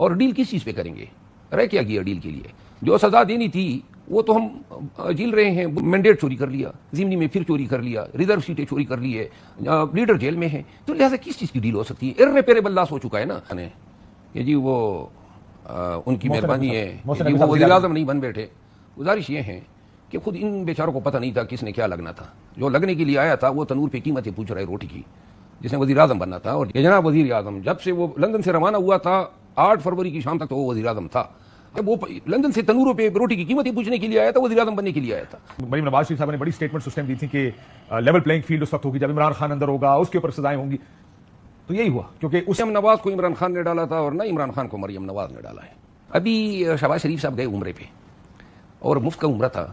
और डील किस चीज़ पे करेंगे रह क्या किया डील के लिए जो सज़ा देनी थी वो तो हम झील रहे हैं मैंडेट चोरी कर लिया जिमनी में फिर चोरी कर लिया रिजर्व सीटें चोरी कर ली है लीडर जेल में है तो लिहाजा किस चीज़ की डील हो सकती है इरेपेरेबल लॉस हो चुका है ना हाँ। ये जी वो आ, उनकी मेहरबानी है वो वजी अजम नहीं बन बैठे गुजारिश ये है कि खुद इन बेचारों को पता नहीं था किसने क्या लगना था जो लगने के लिए आया था वो तनूर पे कीमतें पूछ रहे रोटी की जिसने वजी अजम बनना था और ये जना वजी अजम जब से वो लंदन से रवाना हुआ था आठ फरवरी की शाम तक तो वो वजी अजम था जब वो लंदन से तंगूरों पे रोटी की कीमत ही पूछने के लिए आया था वजी अजम बनने के लिए आया था मरीम नवाज शरीफ साहब ने बड़ी स्टेटमेंट उस टाइम दी थी कि लेवल प्लेइंग फील्ड उस वक्त होगी जब इमरान खान अंदर होगा उसके ऊपर सजाएं होंगी तो यही हुआ क्योंकि उस हम नवाज को इमरान खान ने डाला था और ना इमरान खान को मरीम नवाज ने डाला है अभी शहबाज शरीफ साहब गए उम्र पे और मुफ्त का उम्र था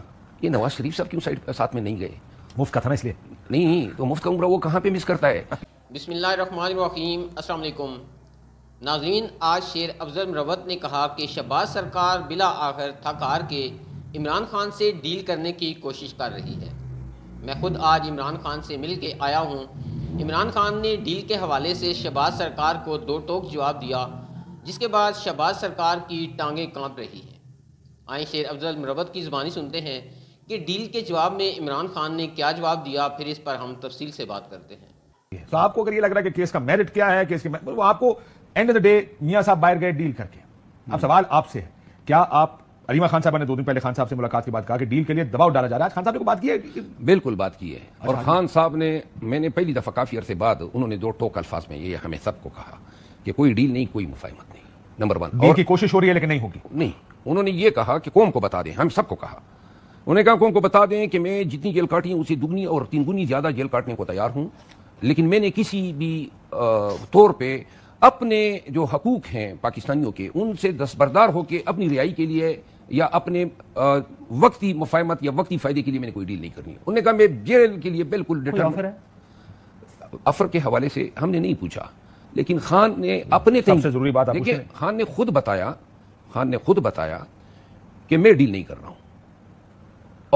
ये नवाज शरीफ साहब क्यों साइड साथ में नहीं गए मुफ्त का था ना इसलिए नहीं तो मुफ्त का उम्र वो कहाँ पे मिस करता है बिस्मिल्लाम नाजरीन आज शेर अफजल रवत ने कहा कि शहबाज सरकार बिला आखिर थक हार के इमरान खान से डील करने की कोशिश कर रही है मैं खुद आज इमरान खान से मिल के आया हूँ इमरान खान ने डील के हवाले से शहबाज सरकार को दो टोक जवाब दिया जिसके बाद शहबाज सरकार की टांगें कांप रही हैं आए शेर अफजल मरवत की जबानी सुनते हैं कि डील के जवाब में इमरान खान ने क्या जवाब दिया फिर इस पर हम तफसील से बात करते हैं तो आपको अगर ये लग रहा है कि केस का मेरिट क्या है केस के वो आपको एंड ऑफ द डे मियाँ साहब बाहर गए डील करके अब हम्म। सवाल आपसे है क्या आप अलीमा खान साहब ने दो दिन पहले खान साहब से मुलाकात की बात कहा कि डील के लिए दबाव डाला जा रहा है खान साहब ने बात की है बिल्कुल बात की है अच्छा, और हाँ खान साहब ने मैंने पहली दफा काफी अरसे बाद उन्होंने दो टोक अल्फाज में ये हमें सबको कहा कि कोई डील नहीं कोई मुफाहमत नहीं नंबर वन डील की कोशिश हो रही है लेकिन नहीं होगी नहीं उन्होंने ये कहा कि कौम को बता दें हम सबको कहा उन्होंने कहा कौम को बता दें कि मैं जितनी जेल काटी हूँ उसे दुगनी और तीन गुनी ज्यादा जेल काटने को तैयार हूँ लेकिन मैंने किसी भी तौर पर अपने जो हकूक हैं पाकिस्तानियों के उनसे दस्बरदार होकर अपनी रिहाई के लिए या अपने वक्ती मुफाहमत या वक्ती फायदे के लिए मैंने कोई डील नहीं करनी उन्होंने कहा मैं जेल के लिए बिल्कुल डिटर अफर के हवाले से हमने नहीं पूछा लेकिन खान ने अपने जरूरी बात देखिए खान ने खुद बताया खान ने खुद बताया कि मैं डील नहीं कर रहा हूं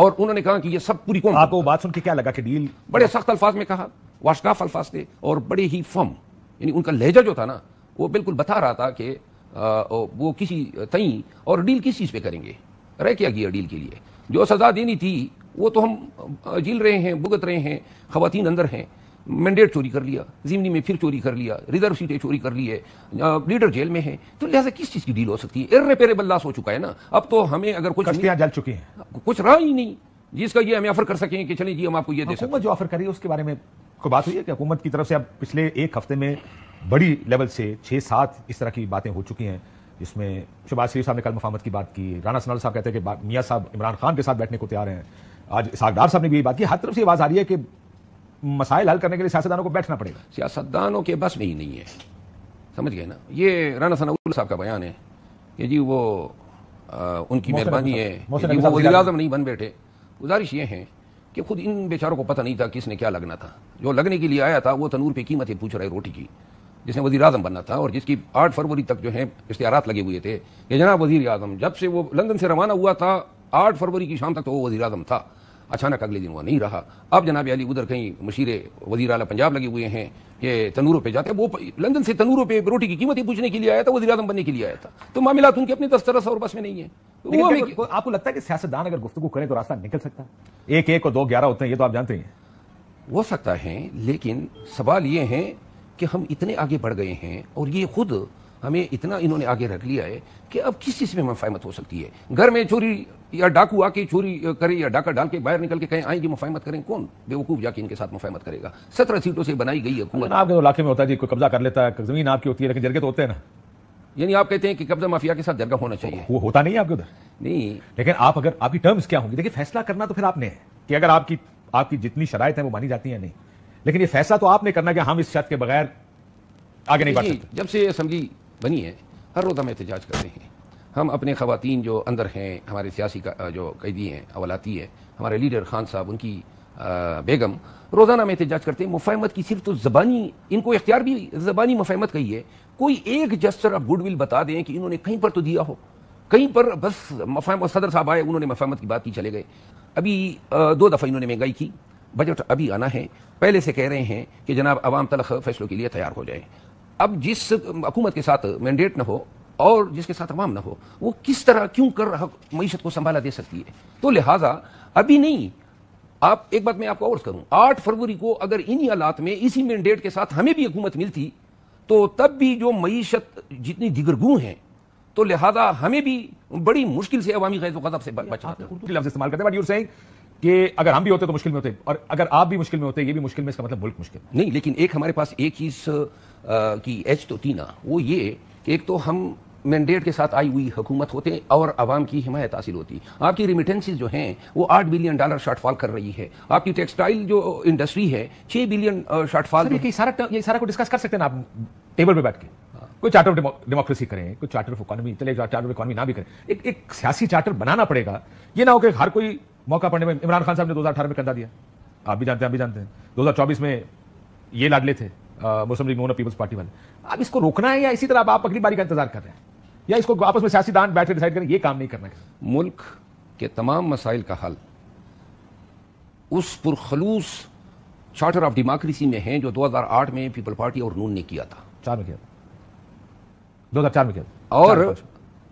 और उन्होंने कहा कि ये सब पूरी कौन आपको बात सुन के क्या लगा कि डील बड़े सख्त अल्फाज में कहा वाशकाफ अल्फाज थे और बड़े ही फम यानी उनका लहजा जो था ना वो बिल्कुल बता रहा था कि वो किसी तई और डील किस चीज़ पे करेंगे रह क्या गया डील के लिए जो सज़ा देनी थी वो तो हम झील रहे हैं भुगत रहे हैं खातन अंदर हैं मैंडेट चोरी कर लिया जिमनी में फिर चोरी कर लिया रिजर्व सीटें चोरी कर ली है लीडर जेल में है तो लिहाजा किस चीज़ की डील हो सकती है इरेपेरेबल लॉस हो चुका है ना अब तो हमें अगर कुछ जल चुके हैं कुछ रहा ही नहीं जिसका ये हमें ऑफर कर सकें कि चले जी हम आपको ये दे हाँ, सकते हैं जो ऑफर करिए उसके बारे में कोई बात हुई है कि हुकूमत की तरफ से अब पिछले एक हफ्ते में बड़ी लेवल से छः सात इस तरह की बातें हो चुकी हैं जिसमें शहबाज शरीफ साहब ने कल मफामत की बात की राना सनाल साहब कहते हैं कि मियाँ साहब इमरान खान के साथ बैठने को तैयार हैं आज सागदार साहब ने भी बात की हर तरफ से आवाज़ आ रही है कि मसाइल हल करने के लिए सियासतदानों को बैठना पड़ेगा सियासतदानों के बस में ही नहीं है समझ गए ना ये राना सनाउल साहब का बयान है कि जी वो आ, उनकी मेहरबानी है वो वजी नहीं बन बैठे गुजारिश ये है कि खुद इन बेचारों को पता नहीं था कि इसने क्या लगना था जो लगने के लिए आया था वो तनूर पे कीमत ही पूछ रहे रोटी की जिसने वजी अजम बनना था और जिसकी आठ फरवरी तक जो है इश्तारात लगे हुए थे कि जनाब वजीर अजम जब से वो लंदन से रवाना हुआ था आठ फरवरी की शाम तक तो वो वजी अजम था अचानक अगले दिन वो नहीं रहा अब जनाब अली उधर कहीं मशीर वजी अला पंजाब लगे हुए हैं ये तनूरों पे जाते हैं वो लंदन से तनूरों पे रोटी की कीमत ही पूछने के लिए आया था वजी अजम बनने के लिए आया था तो मामला उनके अपने दस्तरस और बस में नहीं है तो वो आपको लगता है कि सियासतदान अगर गुफ्तु करें तो रास्ता निकल सकता है एक एक और दो ग्यारह होते हैं ये तो आप जानते हैं हो सकता है लेकिन सवाल ये है कि हम इतने आगे बढ़ गए हैं और ये खुद हमें इतना इन्होंने आगे रख लिया है कि अब किस चीज़ में मफाहमत हो सकती है घर में चोरी या डाकू आके चोरी करे या डाका डाल के बाहर निकल के कहें आएंगे मुफाहमत करें कौन बेवकूफ जाके इनके साथ मुफाहमत करेगा सत्रह सीटों से बनाई गई हुकूमत आपके तो इलाके में होता है जी कोई कब्जा कर लेता है जमीन आपकी होती है लेकिन जरगे तो होते हैं ना यानी आप कहते हैं कि कब्जा माफिया के साथ जरगा होना चाहिए वो होता नहीं आपके उधर नहीं लेकिन आप अगर आपकी टर्म्स क्या होंगी देखिए फैसला करना तो फिर आपने कि अगर आपकी आपकी जितनी शराइत है वो मानी जाती है नहीं लेकिन ये फैसला तो आपने करना कि हम इस शर्त के बगैर आगे नहीं बढ़ सकते जब से ये असम्बली बनी है हर रोज हम एहतजाज करते हैं हम अपने खातन जो अंदर हैं हमारे सियासी जो कैदी हैं अवलाती हैं हमारे लीडर खान साहब उनकी बेगम रोज़ाना में एहतजाज करते हैं मुफाहमत की सिर्फ तो ज़बानी इनको इख्तियार भी ज़बानी मुफाहमत कही है कोई एक जस्टर आप गुडविल बता दें कि इन्होंने कहीं पर तो दिया हो कहीं पर बस मफाम सदर साहब आए उन्होंने मफाहमत की बात की चले गए अभी दो दफ़ा इन्होंने महंगाई की बजट अभी आना है पहले से कह रहे हैं कि जनाब आवाम तलख फैसलों के लिए तैयार हो जाए अब जिस हुकूमत के साथ मैंडेट न हो और जिसके साथ अवाम ना हो वो किस तरह क्यों कर रहा मीशत को संभाला दे सकती है तो लिहाजा अभी नहीं आप एक बात मैं आपको और करूं आठ फरवरी को अगर इन्हीं हालात में इसी मैंडेट के साथ हमें भी हुकूमत मिलती तो तब भी जो मीशत जितनी दिगरगू हैं तो लिहाजा हमें भी बड़ी मुश्किल से अवामी गैज वदब से इस्तेमाल करते हैं कि अगर हम भी होते तो मुश्किल में होते और अगर आप भी मुश्किल में होते ये भी मुश्किल में इसका मतलब मुल्क मुश्किल नहीं लेकिन एक हमारे पास एक चीज की एच तो थी ना वो ये कि एक तो हम मैंडेट के साथ आई हुई हुकूमत होते हैं और आवाम की हिमायत हासिल होती है आपकी रिमिटेंसेज जो हैं वो आठ बिलियन डॉलर शॉर्टफॉल कर रही है आपकी टेक्सटाइल जो इंडस्ट्री है छह बिलियन शॉर्टफॉल ये सारा ये सारा को डिस्कस कर सकते हैं आप टेबल पे बैठ के कोई चार्टर ऑफ डेमोक्रेसी करें कोई चार्टर ऑफ इकॉनमी चले चार्टर ऑफ इकॉनमी ना भी करें एक एक सियासी चार्टर बनाना पड़ेगा ये ना हो कि हर कोई मौका पड़ने में इमरान खान साहब ने दो में कंधा दिया आप भी जानते हैं आप भी जानते हैं दो में ये लाडले थे मुस्लिम लीग नून और पीपल्स पार्टी वाले अब इसको रोकना है या इसी तरह आप अगली बारी का इंतजार कर रहे हैं या इसको आपस में सियासी दान बैठ डिसाइड करें ये काम नहीं करना मुल्क के तमाम मसाइल का हल उस पुरखलूस चार्टर ऑफ डेमोक्रेसी में है जो 2008 में पीपल पार्टी और नून ने किया था चार में किया दो हजार चार में किया और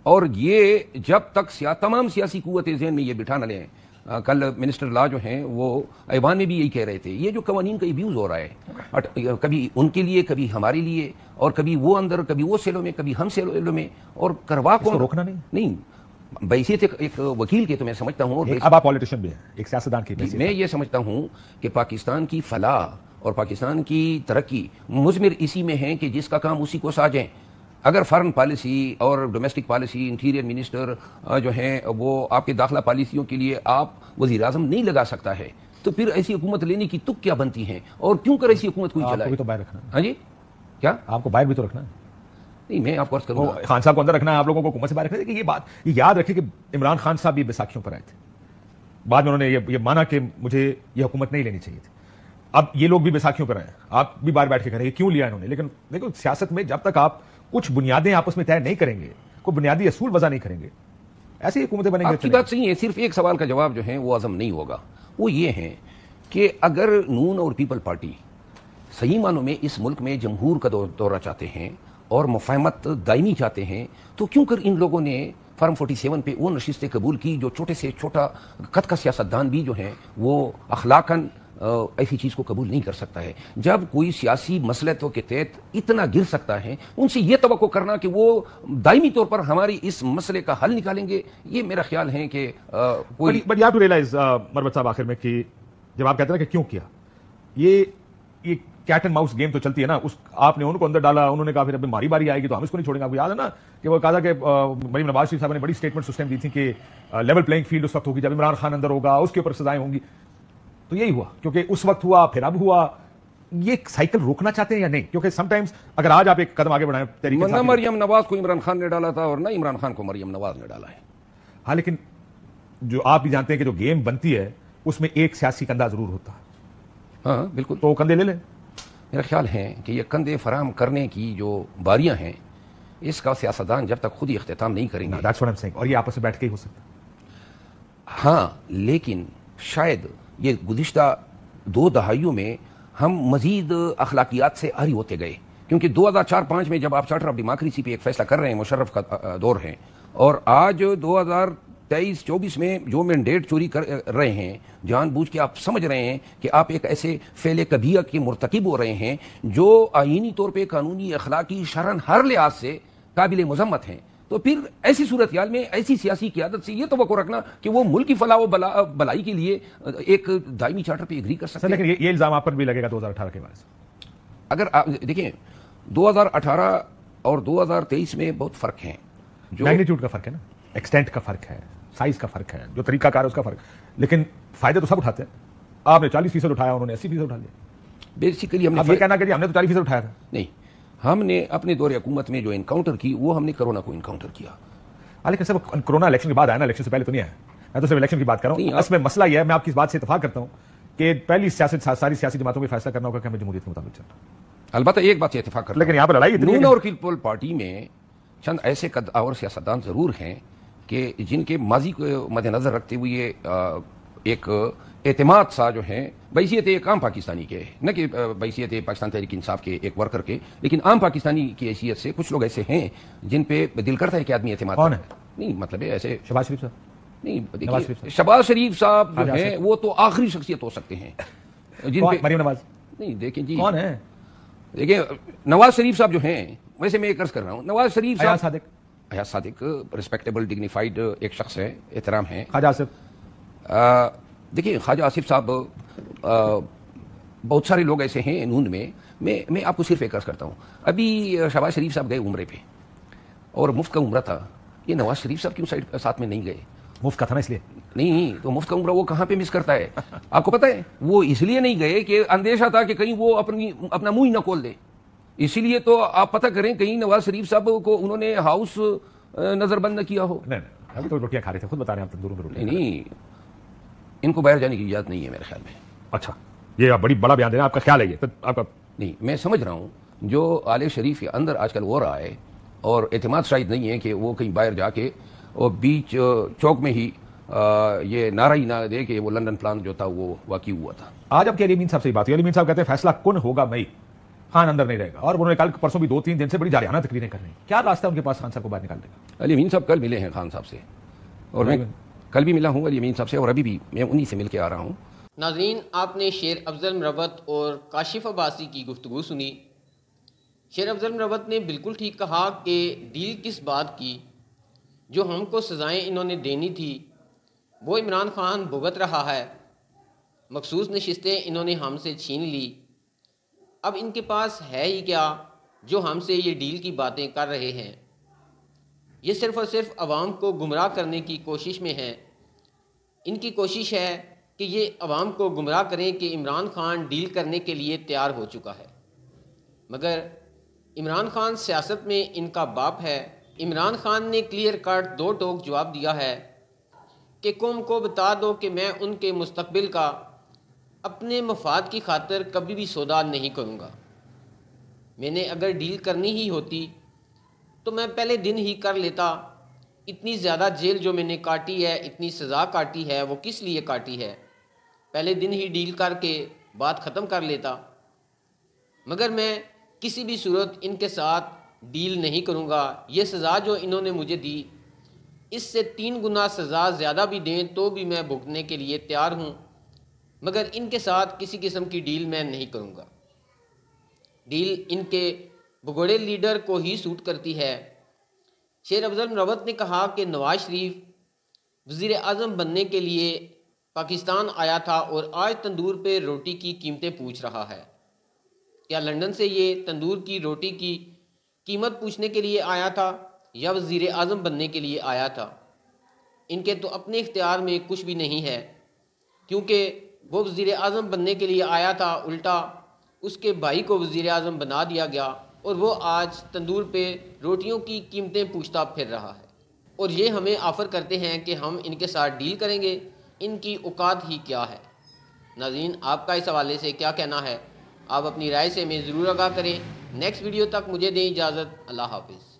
और ये जब तक सिया तमाम सियासी कुतें जहन में ये बिठा न लें आ, कल मिनिस्टर ला जो हैं वो ऐवान में भी यही कह रहे थे ये जो कवानीन का यूज़ हो रहा है अट, कभी उनके लिए कभी हमारे लिए और कभी वो अंदर कभी वो सेलों में कभी हम सेलों में और करवा को रोकना नहीं नहीं बैसी थे एक वकील के तो मैं समझता हूँ अब आप पॉलिटिशियन भी हैं एक सियासतदान की मैं ये समझता हूँ कि पाकिस्तान की फलाह और पाकिस्तान की तरक्की मुजमिर इसी में है कि जिसका काम उसी को साजें अगर फॉरेन पॉलिसी और डोमेस्टिक पॉलिसी इंटीरियर मिनिस्टर जो हैं वो आपके दाखिला पॉलिसियों के लिए आप वजी अजम नहीं लगा सकता है तो फिर ऐसी हुकूमत लेने की तुक क्या बनती है और क्यों कर ऐसी हुकूमत कोई चला तो बाहर रखना हाँ जी क्या आपको बाहर भी तो रखना है नहीं मैं आपको करूँ खान साहब को अंदर रखना है आप लोगों को हुकूमत से बाहर रखना है ये बात ये याद रखें कि इमरान खान साहब भी बैसाखियों पर आए थे बाद में उन्होंने ये, ये माना कि मुझे ये हुकूमत नहीं लेनी चाहिए थी अब ये लोग भी बैसाखियों पर आए आप भी बाहर बैठ के करेंगे क्यों लिया इन्होंने लेकिन देखो सियासत में जब तक आप कुछ बुनियादें आपस में तय नहीं करेंगे कोई बुनियादी असूल वजह नहीं करेंगे ऐसी हुकूमतें बनेंगे आपकी बात सही है सिर्फ एक सवाल का जवाब जो है वो आजम नहीं होगा वो ये है कि अगर नून और पीपल पार्टी सही मानों में इस मुल्क में जमहूर का दौरा चाहते हैं और मुफाहमत दायमी चाहते हैं तो क्यों कर इन लोगों ने फार्म 47 पे वो नशिस्तें कबूल की जो छोटे से छोटा कद का सियासतदान भी जो है वो अखलाकन ऐसी चीज़ को कबूल नहीं कर सकता है जब कोई सियासी मसलतों के तहत इतना गिर सकता है उनसे यह तो करना कि वो दायमी तौर पर हमारी इस मसले का हल निकालेंगे ये मेरा ख्याल है कि कोई बट यू रियलाइज मरबत साहब आखिर में कि जब आप कहते ना कि क्यों किया ये ये कैट एंड माउस गेम तो चलती है ना उस आपने उनको अंदर डाला उन्होंने कहा फिर अब मारी बारी आएगी तो हम इसको नहीं छोड़ेंगे आपको याद है ना कि वो कहा था कि मरीम नवाज शरीफ साहब ने बड़ी स्टेटमेंट उस टाइम दी थी कि लेवल प्लेइंग फील्ड उस वक्त होगी जब इमरान खान अंदर होगा उसके ऊपर सजाएं होंगी तो यही हुआ क्योंकि उस वक्त हुआ फिर अब हुआ ये साइकिल रोकना चाहते हैं या नहीं क्योंकि समटाइम्स अगर आज आप एक कदम आगे बढ़ाए तरीके से मरियम नवाज को इमरान खान ने डाला था और ना इमरान खान को मरियम नवाज ने डाला है हाँ लेकिन जो आप भी जानते हैं कि जो गेम बनती है उसमें एक सियासी कंधा जरूर होता है हाँ, हाँ बिल्कुल तो कंधे ले लें मेरा ख्याल है कि ये कंधे फराम करने की जो बारियां हैं इसका सियासतदान जब तक खुद ही अख्ताम नहीं करेंगे और ये आपस में बैठ के ही हो सकता हाँ लेकिन शायद ये गुजशत दो दहाइयों में हम मजीद अखलाकियात से हरी होते गए क्योंकि दो हज़ार चार पांच में जब आप चार्टर ऑफ डेमोक्रेसी पे एक फैसला कर रहे हैं मुशर्रफ का दौर है और आज दो हज़ार तेईस चौबीस में जो मैंडेट चोरी कर रहे हैं जानबूझ के आप समझ रहे हैं कि आप एक ऐसे फैले कबिया के मरतकब हो रहे हैं जो आइनी तौर पर कानूनी अखलाकी शरण हर लिहाज से काबिल मजम्मत हैं तो फिर ऐसी सूरत हाल में ऐसी सियासी क्यादत से ये तो रखना कि वो मुल्क की फलाह बला, भलाई के लिए एक दायमी चार्टर पर एग्री कर सकते लेकिन ये, ये इल्ज़ाम आप पर भी लगेगा दो हज़ार अठारह के बाद अगर देखिए दो हज़ार अठारह और दो हज़ार तेईस में बहुत फ़र्क है जो मैग्नीट्यूड का फ़र्क है ना एक्सटेंट का फ़र्क है साइज का फ़र्क है जो तरीका कार उसका फ़र्क लेकिन फ़ायदे तो सब उठाते हैं आपने चालीस फीसद उठाया उन्होंने अस्सी फीसद उठा लिया बेसिकली हमने ये कहना कि हमने तो चालीस फीसद उठाया था नहीं हमने अपने दौरे हुकूमत में जो इनकाउंटर की वो हमने कोरोना को इनकाउंटर किया हालांकि सर कोरोना इलेक्शन के बाद आया ना इलेक्शन से पहले तो नहीं आया मैं तो सिर्फ इलेक्शन की बात कर रहा हूँ इसमें मसला यह है मैं आपकी इस बात से इतफा करता हूँ कि पहली सियासत सारी सियासी जमातों में फैसला करना होगा कि हमें जमहूरियत के मुताबिक चलना अलबत्त एक बात से इतफाक कर लेकिन यहाँ पर लड़ाई नून और पीपल पार्टी में चंद ऐसे कद और सियासतदान ज़रूर हैं कि जिनके माजी को मद्देनजर रखते हुए एक एतमाद सा जो है बैसीत एक आम पाकिस्तानी के न कि बैसीत पाकिस्तान तहरीक इंसाफ के एक वर्कर के लेकिन आम पाकिस्तानी की हैसियत से कुछ लोग ऐसे हैं जिन पे दिल करता है कि आदमी एतमाद है नहीं मतलब ऐसे शबाज शरीफ साहब नहीं शबाज शरीफ साहब जो हाँ हाँ, है वो तो आखिरी शख्सियत हो सकते हैं जिन पे नवाज नहीं देखिए जी कौन है देखिए नवाज शरीफ साहब जो हैं वैसे मैं एक कर्ज कर रहा हूँ नवाज शरीफ साहब सादिक अयाज सादिक रिस्पेक्टेबल डिग्निफाइड एक शख्स है एहतराम है खाजा आसिफ देखिए ख्वाजा आसिफ साहब बहुत सारे लोग ऐसे हैं नून में मैं मैं आपको सिर्फ एक अर्ज करता हूँ अभी शहबाज शरीफ साहब गए उम्र पे और मुफ्त का उम्र था ये नवाज शरीफ साहब क्यों साइड साथ में नहीं गए मुफ्त का था ना इसलिए नहीं तो मुफ्त का उम्र वो कहाँ पे मिस करता है आपको पता है वो इसलिए नहीं गए कि अंदेशा था कि कहीं वो अपनी अपना मुंह ही ना खोल दे इसीलिए तो आप पता करें कहीं नवाज शरीफ साहब को उन्होंने हाउस नजरबंद न किया हो नहीं, नहीं, तो रोटियां खा रहे थे खुद बता रहे हैं आप तंदूरों तो में रोटी नहीं इनको बाहर जाने की इजाज़त नहीं है मेरे ख्याल में अच्छा ये आप बड़ी बड़ा बयान दे रहे हैं आपका ख्याल है ये तो आपका नहीं मैं समझ रहा हूँ जो आले शरीफ के अंदर आजकल हो रहा है और एतमाद शायद नहीं है कि वो कहीं बाहर जाके और बीच चौक में ही आ, ये नारा ही ना दे कि वो लंदन प्लान जो था वो वाकई हुआ था आज आपकी अलीमीन साहब से बात हुई अलीमीन साहब कहते हैं फैसला कौन होगा मई खान अंदर नहीं रहेगा और उन्होंने कल परसों भी दो तीन दिन से बड़ी जारियाना तकरीरें कर रही क्या रास्ता उनके पास खान साहब को बाहर निकाल देगा अलीमीन साहब कल मिले हैं खान साहब से और मैं कल भी मिला हूँ अली अमीन साहब से और अभी भी मैं उन्हीं से मिल के आ रहा हूँ नाजरीन आपने शेर अफजल मरवत और काशिफ अब्बासी की गुफ्तु सुनी शेर अफजल मरवत ने बिल्कुल ठीक कहा कि डील किस बात की जो हमको सज़ाएँ इन्होंने देनी थी वो इमरान खान भुगत रहा है मखसूस नशस्तें इन्होंने हमसे छीन ली अब इनके पास है ही क्या जो हमसे ये डील की बातें कर रहे हैं ये सिर्फ़ और सिर्फ आवाम को गुमराह करने की कोशिश में है इनकी कोशिश है कि ये आवाम को गुमराह करें कि इमरान खान डील करने के लिए तैयार हो चुका है मगर इमरान खान सियासत में इनका बाप है इमरान खान ने क्लियर कट दो टोक जवाब दिया है कि कौम को बता दो कि मैं उनके मुस्तबिल का अपने मफाद की खातर कभी भी सौदा नहीं करूँगा मैंने अगर डील करनी ही होती तो मैं पहले दिन ही कर लेता इतनी ज़्यादा जेल जो मैंने काटी है इतनी सज़ा काटी है वो किस लिए काटी है पहले दिन ही डील करके बात ख़त्म कर लेता मगर मैं किसी भी सूरत इनके साथ डील नहीं करूँगा ये सज़ा जो इन्होंने मुझे दी इससे तीन गुना सज़ा ज़्यादा भी दें तो भी मैं भुगतने के लिए तैयार हूँ मगर इनके साथ किसी किस्म की डील मैं नहीं करूँगा डील इनके भगोड़े लीडर को ही सूट करती है शेर अफजल रावत ने कहा कि नवाज शरीफ वज़ी अजम बनने के लिए पाकिस्तान आया था और आज तंदूर पे रोटी की कीमतें पूछ रहा है क्या लंदन से ये तंदूर की रोटी की कीमत पूछने के लिए आया था या वज़ी अजम बनने के लिए आया था इनके तो अपने इख्तियार में कुछ भी नहीं है क्योंकि वो वज़ी अजम बनने के लिए आया था उल्टा उसके भाई को वज़ी अजम बना दिया गया और वो आज तंदूर पे रोटियों की कीमतें पूछता फिर रहा है और ये हमें ऑफ़र करते हैं कि हम इनके साथ डील करेंगे इनकी औकात ही क्या है नाजीन आपका इस हवाले से क्या कहना है आप अपनी राय से हमें ज़रूर आगाह करें नेक्स्ट वीडियो तक मुझे दें इजाज़त अल्लाह हाफिज़